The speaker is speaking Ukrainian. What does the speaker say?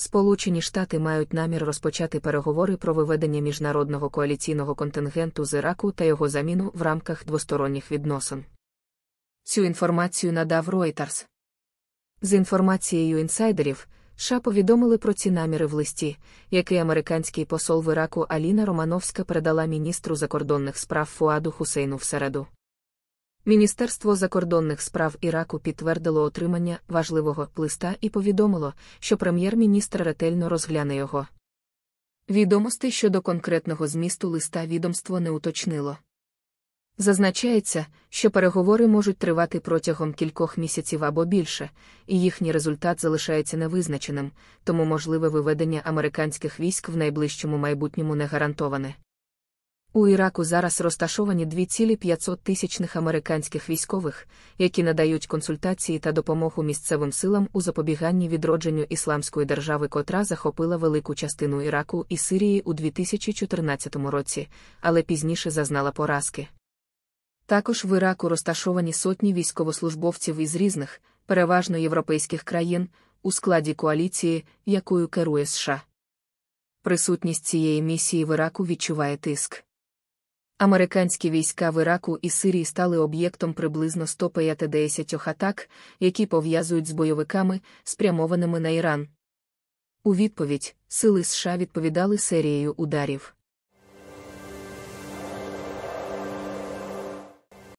Сполучені Штати мають намір розпочати переговори про виведення міжнародного коаліційного контингенту з Іраку та його заміну в рамках двосторонніх відносин. Цю інформацію надав Reuters. З інформацією інсайдерів, США повідомили про ці наміри в листі, який американський посол в Іраку Аліна Романовська передала міністру закордонних справ Фуаду Хусейну в середу. Міністерство закордонних справ Іраку підтвердило отримання важливого листа і повідомило, що прем'єр-міністр ретельно розгляне його. Відомостей щодо конкретного змісту листа відомство не уточнило. Зазначається, що переговори можуть тривати протягом кількох місяців або більше, і їхній результат залишається невизначеним, тому можливе виведення американських військ в найближчому майбутньому не гарантоване. У Іраку зараз розташовані 2,5 американських військових, які надають консультації та допомогу місцевим силам у запобіганні відродженню Ісламської держави, котра захопила велику частину Іраку і Сирії у 2014 році, але пізніше зазнала поразки. Також в Іраку розташовані сотні військовослужбовців із різних, переважно європейських країн, у складі коаліції, якою керує США. Присутність цієї місії в Іраку відчуває тиск. Американські війська в Іраку і Сирії стали об'єктом приблизно 150 атак, які пов'язують з бойовиками, спрямованими на Іран. У відповідь сили США відповідали серією ударів.